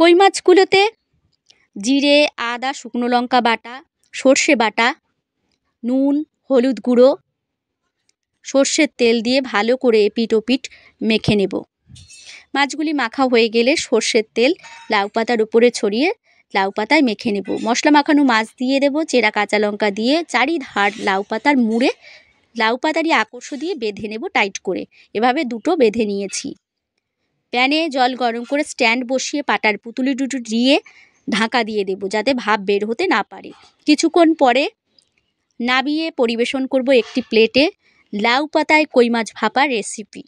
কই মাছগুলোতে জিরে আদা শুকনো লঙ্কা বাটা সর্ষে বাটা নুন হলুদ গুঁড়ো সর্ষের তেল দিয়ে ভালো করে এপিট ওপিট মেখে নেব মাছগুলি মাখা হয়ে গেলে সর্ষের তেল লাউ পাতার উপরে ছড়িয়ে লাউ পাতায় মেখে নেব মশলা মাখানো মাছ দিয়ে দেব চেরা কাঁচা লঙ্কা দিয়ে চারিধার লাউ পাতার মুড়ে লাউ পাতারই আকর্ষ দিয়ে বেঁধে নেব টাইট করে এভাবে দুটো বেঁধে নিয়েছি প্যানে জল গরম করে স্ট্যান্ড বসিয়ে পাটার পুতুলি দুটো দিয়ে ঢাকা দিয়ে দেবো যাতে ভাপ বের হতে না পারে কিছুক্ষণ পরে নাবিয়ে পরিবেশন করব একটি প্লেটে লাউ পাতায় কই মাছ ভাপার রেসিপি